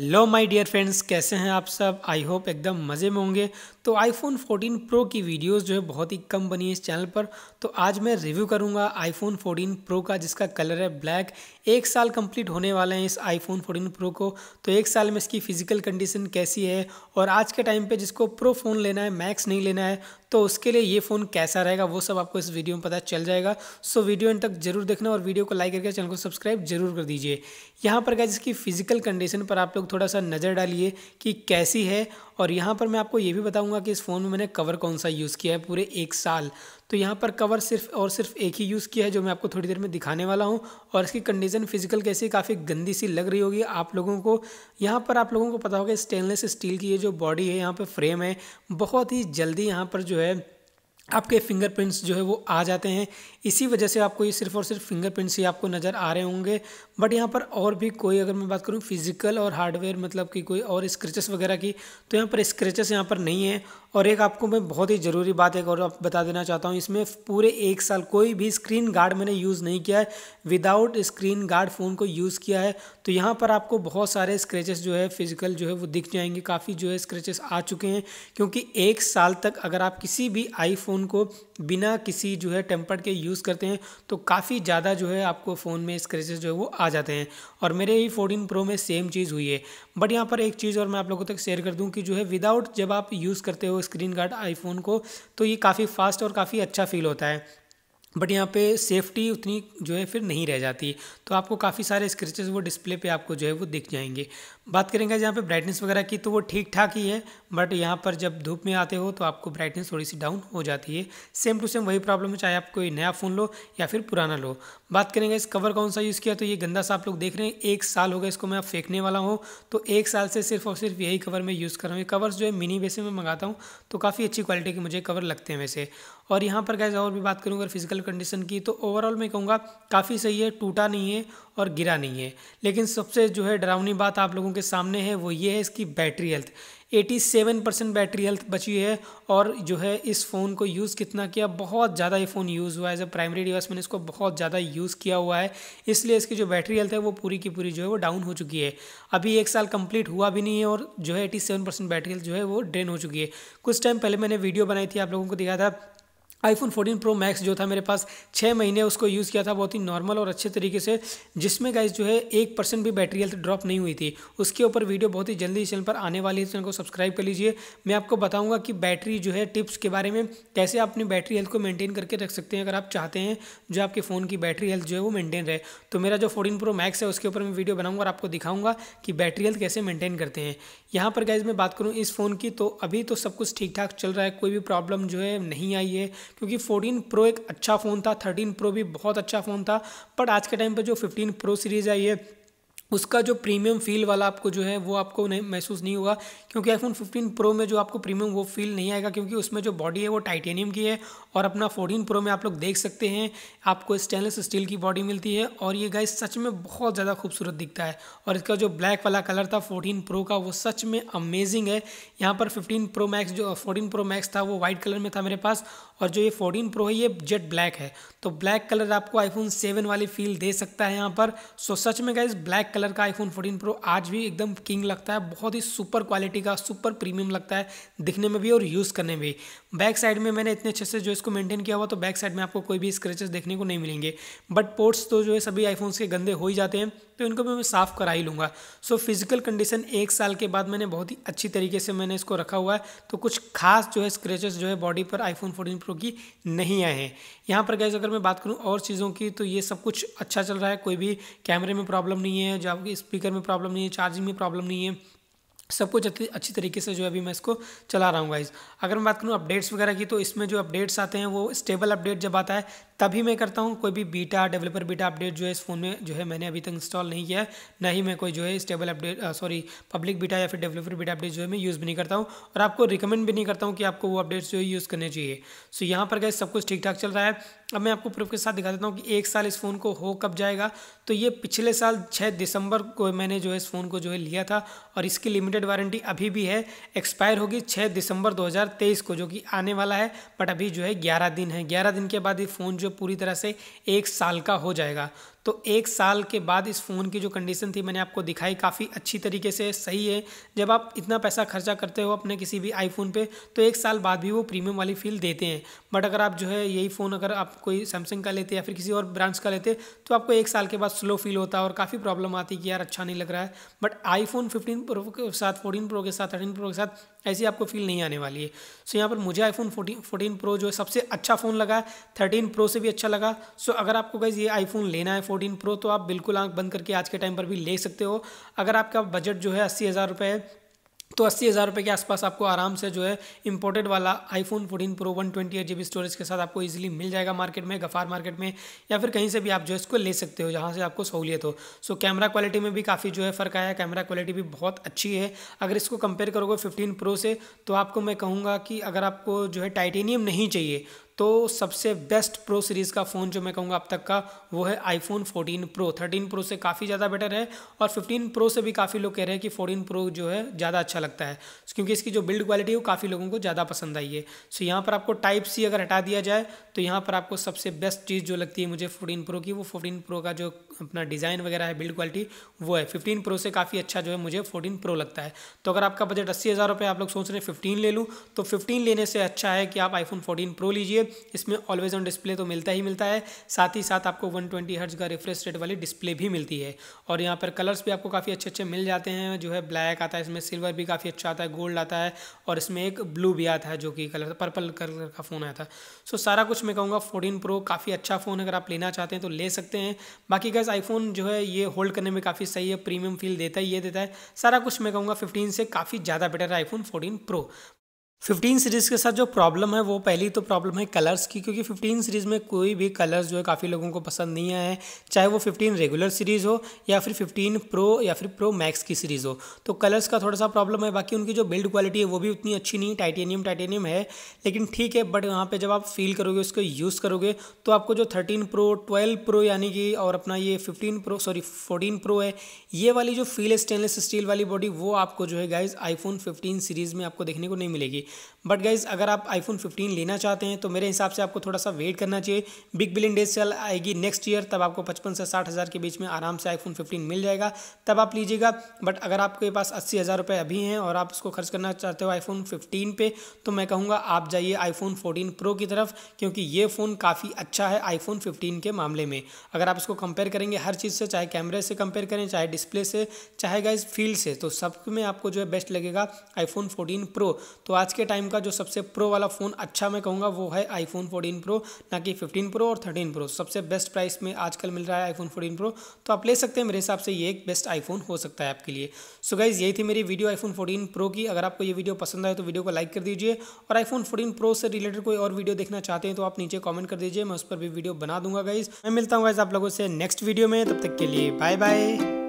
low my dear friends कैसे हैं आप सब आई होप एकदम मज़े में होंगे तो आईफोन 14 प्रो की वीडियोस जो है बहुत ही कम बनी है इस चैनल पर तो आज मैं रिव्यू करूंगा आईफोन 14 प्रो का जिसका कलर है ब्लैक एक साल कंप्लीट होने वाले हैं इस आईफोन 14 प्रो को तो एक साल में इसकी फ़िज़िकल कंडीशन कैसी है और आज के टाइम पे जिसको प्रो फ़ोन लेना है मैक्स नहीं लेना है तो उसके लिए ये फ़ोन कैसा रहेगा वो सब आपको इस वीडियो में पता चल जाएगा सो वीडियो इन तक जरूर देखना और वीडियो को लाइक करके चैनल को सब्सक्राइब जरूर कर दीजिए यहाँ पर क्या जिसकी फ़िज़िकल कंडीशन पर आप लोग थोड़ा सा नज़र डालिए कि कैसी है और यहाँ पर मैं आपको ये भी बताऊँगा बताऊंगा कि इस फ़ोन में मैंने कवर कौन सा यूज़ किया है पूरे एक साल तो यहाँ पर कवर सिर्फ और सिर्फ एक ही यूज़ किया है जो मैं आपको थोड़ी देर में दिखाने वाला हूँ और इसकी कंडीशन फिजिकल कैसी काफ़ी गंदी सी लग रही होगी आप लोगों को यहाँ पर आप लोगों को पता होगा स्टेनलेस स्टील की ये जो बॉडी है यहाँ पर फ्रेम है बहुत ही जल्दी यहाँ पर जो है आपके फिंगरप्रिंट्स जो है वो आ जाते हैं इसी वजह से आपको ये सिर्फ और सिर्फ फिंगरप्रिंट्स ही आपको नज़र आ रहे होंगे बट यहाँ पर और भी कोई अगर मैं बात करूँ फिजिकल और हार्डवेयर मतलब कि कोई और स्क्रेचेस वगैरह की तो यहाँ पर स्क्रेचेस यहाँ पर नहीं है और एक आपको मैं बहुत ही ज़रूरी बात एक और आप बता देना चाहता हूँ इसमें पूरे एक साल कोई भी स्क्रीन गार्ड मैंने यूज़ नहीं किया है विदाउट स्क्रीन गार्ड फ़ोन को यूज़ किया है तो यहाँ पर आपको बहुत सारे स्क्रेचेस जो है फिजिकल जो है वो दिख जाएंगे काफ़ी जो है स्क्रेचेस आ चुके हैं क्योंकि एक साल तक अगर आप किसी भी आईफोन फ़ोन को बिना किसी जो है टेम्पर्ड के यूज़ करते हैं तो काफ़ी ज़्यादा जो है आपको फ़ोन में स्क्रेचेज जो है वो आ जाते हैं और मेरे ही फोर्टीन प्रो में सेम चीज़ हुई है बट यहाँ पर एक चीज़ और मैं आप लोगों तक शेयर कर दूँ कि जो है विदाउट जब आप यूज़ करते हो स्क्रीन गार्ड आईफोन को तो ये काफ़ी फास्ट और काफ़ी अच्छा फील होता है बट यहाँ पे सेफ्टी उतनी जो है फिर नहीं रह जाती तो आपको काफ़ी सारे स्क्रेचेस वो डिस्प्ले पे आपको जो है वो दिख जाएंगे बात करेंगे जहाँ पे ब्राइटनेस वगैरह की तो वो ठीक ठाक ही है बट यहाँ पर जब धूप में आते हो तो आपको ब्राइटनेस थोड़ी सी डाउन हो जाती है सेम टू सेम वही प्रॉब्लम है चाहे आप कोई नया फ़ोन लो या फिर पुराना लो बात करेंगे इस कवर कौन सा यूज़ किया तो ये गंदा सा आप लोग देख रहे हैं एक साल हो गया इसको मैं फेंकने वाला हूँ तो एक साल से सिर्फ और सिर्फ यही कवर मैं यूज़ कर रहा हूँ ये कवर्स जो है मिनी वैसे मैं मंगाता हूँ तो काफ़ी अच्छी क्वालिटी के मुझे कवर लगते हैं वैसे और यहाँ पर गैस और भी बात करूँ अगर फिजिकल कंडीशन की तो ओवरऑल मैं कहूँगा काफ़ी सही है टूटा नहीं है और गिरा नहीं है लेकिन सबसे जो है डरावनी बात आप लोगों के सामने है वो ये है इसकी battery health 87 percent battery health बची है और जो है इस फ़ोन को यूज़ कितना किया बहुत ज़्यादा ये फ़ोन यूज़ हुआ है एज अ प्राइमरी डिवाइस मैंने इसको बहुत ज़्यादा यूज़ किया हुआ है इसलिए इसकी जो बैटरी हेल्थ है वो पूरी की पूरी जो है वो डाउन हो चुकी है अभी एक साल कंप्लीट हुआ भी नहीं है और जो है एटी बैटरी हेल्थ जो है वो ड्रेन हो चुकी है कुछ टाइम पहले मैंने वीडियो बनाई थी आप लोगों को दिखाया था आईफोन 14 प्रो मैक्स जो था मेरे पास छः महीने उसको यूज़ किया था बहुत ही नॉर्मल और अच्छे तरीके से जिसमें गाइज जो है एक परसेंट भी बैटरी हेल्थ ड्रॉप नहीं हुई थी उसके ऊपर वीडियो बहुत ही जल्दी इस चैनल पर आने वाली है चैनल को सब्सक्राइब कर लीजिए मैं आपको बताऊंगा कि बैटरी जो है टिप्स के बारे में कैसे आप अपनी बैटरी हेल्थ को मेनटेन करके रख सकते हैं अगर आप चाहते हैं जो आपके फ़ोन की बैटरी हेल्थ जो है वो मेनटेन रहे तो मेरा जो फोर्टीन प्रो मैक्स है उसके ऊपर मैं वीडियो बनाऊंगा और आपको दिखाऊंगा कि बैटरी हेल्थ कैसे मेनटेन करते हैं यहाँ पर गाइज मैं बात करूँ इस फ़ोन की तो अभी तो सब कुछ ठीक ठाक चल रहा है कोई भी प्रॉब्लम जो है नहीं आई है क्योंकि 14 प्रो एक अच्छा फ़ोन था 13 प्रो भी बहुत अच्छा फ़ोन था बट आज के टाइम पर जो 15 प्रो सीरीज़ आई है उसका जो प्रीमियम फील वाला आपको जो है वो आपको नहीं महसूस नहीं होगा क्योंकि आईफोन 15 प्रो में जो आपको प्रीमियम वो फील नहीं आएगा क्योंकि उसमें जो बॉडी है वो टाइटेनियम की है और अपना 14 प्रो में आप लोग देख सकते हैं आपको स्टेनलेस स्टील की बॉडी मिलती है और ये गाइस सच में बहुत ज़्यादा खूबसूरत दिखता है और इसका जो ब्लैक वाला कलर था फोर्टीन प्रो का वो सच में अमेजिंग है यहाँ पर फिफ्टीन प्रो मैक्स जो फोर्टीन प्रो मैक्स था वो वाइट कलर में था मेरे पास और जो ये 14 प्रो है ये जेट ब्लैक है तो ब्लैक कलर आपको आईफोन 7 वाली फील दे सकता है यहाँ पर सो सच में गाइज ब्लैक कलर का आईफोन 14 प्रो आज भी एकदम किंग लगता है बहुत ही सुपर क्वालिटी का सुपर प्रीमियम लगता है दिखने में भी और यूज़ करने में भी बैक साइड में मैंने इतने अच्छे से जो इसको मेंटेन किया हुआ तो बैक साइड में आपको कोई भी स्क्रेचेस देखने को नहीं मिलेंगे बट पोर्ट्स तो जो है सभी आईफोन्स के गंदे हो ही जाते हैं तो इनको भी मैं साफ़ करा ही लूँगा सो फिजिकल कंडीशन एक साल के बाद मैंने बहुत ही अच्छी तरीके से मैंने इसको रखा हुआ है तो कुछ खास जो है स्क्रेचेस जो है बॉडी पर आईफोन फोर्टीन उपयोग की नहीं आए हैं यहाँ पर गैस अगर मैं बात करूँ और चीज़ों की तो ये सब कुछ अच्छा चल रहा है कोई भी कैमरे में प्रॉब्लम नहीं है जो आपके स्पीकर में प्रॉब्लम नहीं है चार्जिंग में प्रॉब्लम नहीं है सब कुछ अच्छी तरीके से जो है अभी मैं इसको चला रहा हूँ गाइज अगर मैं बात करूँ अपडेट्स वगैरह की तो इसमें जो अपडेट्स आते हैं वो स्टेबल अपडेट जब आता है तभी मैं करता हूँ कोई भी बीटा डेवलपर बीटा अपडेट जो है इस फ़ोन में जो है मैंने अभी तक इंस्टॉल नहीं किया है ना ही मैं कोई जो है stable update sorry public beta या फिर डेवलपर बीटा अपडेट जो है मैं यूज़ भी नहीं करता हूँ और आपको रिकमेंड भी नहीं करता हूँ कि आपको वो अपडेट्स जो है यूज़ करने चाहिए सो यहाँ पर गए सब कुछ ठीक ठाक चल रहा है अब मैं आपको प्रूफ के साथ दिखा देता हूँ कि एक साल इस फ़ोन को हो कब जाएगा तो ये पिछले साल छः दिसंबर को मैंने जो है इस फ़ोन को जो है लिया था और इसकी लिमिटेड वारंटी अभी भी है एक्सपायर होगी छः दिसंबर दो को जो कि आने वाला है बट अभी जो है ग्यारह दिन है ग्यारह दिन के बाद ये फ़ोन जो पूरी तरह से एक साल का हो जाएगा तो एक साल के बाद इस फ़ोन की जो कंडीशन थी मैंने आपको दिखाई काफ़ी अच्छी तरीके से सही है जब आप इतना पैसा खर्चा करते हो अपने किसी भी आईफोन पे तो एक साल बाद भी वो प्रीमियम वाली फील देते हैं बट अगर आप जो है यही फ़ोन अगर आप कोई सैमसंग का लेते या फिर किसी और ब्रांच का लेते तो आपको एक साल के बाद स्लो फील होता है और काफ़ी प्रॉब्लम आती कि यार अच्छा नहीं लग रहा है but iPhone fifteen pro के साथ फोर्टीन प्रो के साथ थर्टीन प्रो के साथ ऐसी आपको फील नहीं आने वाली है सो यहाँ पर मुझे आई फोन फोर्टीन प्रो जो है सबसे अच्छा फ़ोन लगा है थर्टीन प्रो से भी अच्छा लगा सो अगर आपको कहीं ये आई लेना है फोर्टीन प्रो तो आप बिल्कुल आंख बंद करके आज के टाइम पर भी ले सकते हो अगर आपका बजट जो है अस्सी हज़ार रुपये है तो अस्सी हज़ार रुपये के आसपास आपको आराम से जो है इंपोर्टेड वाला iPhone fourteen pro one twenty eight G B storage के साथ आपको इजीली मिल जाएगा मार्केट में गफार मार्केट में या फिर कहीं से भी आप जो है इसको ले सकते हो जहाँ से आपको सहूलियत हो सो कैमरा क्वालिटी में भी काफ़ी जो है फ़र्क आया कैमरा क्वालिटी भी बहुत अच्छी है अगर इसको कंपेयर करोगे फिफ्टीन प्रो से तो आपको मैं कहूँगा कि अगर आपको जो है टाइटेनियम नहीं चाहिए तो सबसे बेस्ट प्रो सीरीज़ का फ़ोन जो मैं कहूँगा अब तक का वो है आईफोन 14 प्रो 13 प्रो से काफ़ी ज़्यादा बेटर है और 15 प्रो से भी काफ़ी लोग कह रहे हैं कि 14 प्रो जो है ज़्यादा अच्छा लगता है क्योंकि इसकी जो बिल्ड क्वालिटी है वो काफ़ी लोगों को ज़्यादा पसंद आई है सो यहाँ पर आपको टाइप सी अगर हटा दिया जाए तो यहाँ पर आपको सबसे बेस्ट चीज़ जो लगती है मुझे फोर्टीन प्रो की वो फोर्टीन प्रो का जो अपना डिज़ाइन वगैरह है बिल्ड क्वालिटी वो है फिफ्टीन प्रो से काफ़ी अच्छा जो है मुझे फोर्टीन प्रो लगता है तो अगर आपका बजट अस्सी हज़ार रुपये आप लोग सोच रहे हैं फिफ्टीन ले लूँ तो फिफ्टीन लेने से अच्छा है कि आप आईफोन फोर्टीन प्रो लीजिए इसमें ऑलवेज ऑन डिस्प्ले तो मिलता ही मिलता है साथ ही साथ आपको वन ट्वेंटी हर्ज का रिफ्रेश रेट वाली डिस्प्ले भी मिलती है और यहाँ पर कलर्स भी आपको काफ़ी अच्छे अच्छे मिल जाते हैं जो है ब्लैक आता है इसमें सिल्वर भी काफ़ी अच्छा आता है गोल्ड आता है और इसमें एक ब्लू भी आता है जो कि कलर पर्पल कलर का फ़ोन आया था सो सारा कुछ मैं कहूँगा फोर्टीन प्रो काफ़ी अच्छा फ़ोन अगर आप लेना चाहते हैं तो ले सकते हैं बाकी गैस आईफोन जो है ये होल्ड करने में काफ़ी सही है प्रीमियम फील देता है ये देता है सारा कुछ मैं कहूँगा फिफ्टीन से काफ़ी ज़्यादा बेटर है iPhone fourteen pro fifteen series के साथ जो प्रॉब्लम है वो पहली तो प्रॉब्लम है कलर्स की क्योंकि फिफ्टीन सीरीज़ में कोई भी कलर्स जो है काफ़ी लोगों को पसंद नहीं आए हैं चाहे वो फिफ्टीन रेगुलर सीरीज़ हो या फिर फिफ्टीन प्रो या फिर प्रो मैक्स की सीरीज़ हो तो कलर्स का थोड़ा सा प्रॉब्लम है बाकी उनकी जो बिल्ड क्वालिटी है वो भी उतनी अच्छी नहीं टाइटेनियम टाइटेनियम है लेकिन ठीक है बट वहाँ पर जब आप फील करोगे उसको यूज़ करोगे तो आपको जो थर्टीन प्रो ट्वेल्व प्रो यानी कि और अपना ये fifteen pro sorry fourteen pro है ये वाली जो फील है स्टेनलेस स्टील वाली बॉडी वो आपको जो है गाइज आईफोन फिफ्टीन सीरीज़ में आपको देखने को नहीं मिलेगी बट गाइज़ अगर आप आईफोन 15 लेना चाहते हैं तो मेरे हिसाब से आपको थोड़ा सा वेट करना चाहिए बिग बिलियन डेज सेल आएगी नेक्स्ट ईयर तब आपको पचपन से साठ हज़ार के बीच में आराम से आईफोन 15 मिल जाएगा तब आप लीजिएगा बट अगर आपके पास अस्सी हज़ार रुपये अभी हैं और आप उसको खर्च करना चाहते हो आईफोन फिफ्टीन पर तो मैं कहूँगा आप जाइए आईफोन फोर्टीन प्रो की तरफ क्योंकि ये फ़ोन काफ़ी अच्छा है आईफोन फिफ्टीन के मामले में अगर आप इसको कंपेयर करेंगे हर चीज़ से चाहे कैमरे से कंपेयर करें चाहे डिस्प्ले से चाहे गाइज फील्ड से तो सब में आपको जो है बेस्ट लगेगा आईफोन फोर्टीन प्रो तो आज के टाइम का जो सबसे प्रो वाला फ़ोन अच्छा मैं कहूँगा वो है आईफोन 14 प्रो ना कि 15 प्रो और 13 प्रो सबसे बेस्ट प्राइस में आजकल मिल रहा है आईफोन 14 प्रो तो आप ले सकते हैं मेरे हिसाब से ये एक बेस्ट आईफोन हो सकता है आपके लिए सो गाइज़ यही थी मेरी वीडियो आईफोन फोर्टीन प्रो की अगर आपको ये वीडियो पसंद आए तो वीडियो को लाइक कर दीजिए और आईफोन फोर्टीन प्रो से रिलेटेड कोई और वीडियो देखना चाहते हैं तो आप नीचे कॉमेंट कर दीजिए मैं उस पर भी वीडियो बना दूंगा गाइज़ मैं मिलता हूँ गाइज़ आप लोगों से नेक्स्ट वीडियो में तब तक के लिए बाय बाय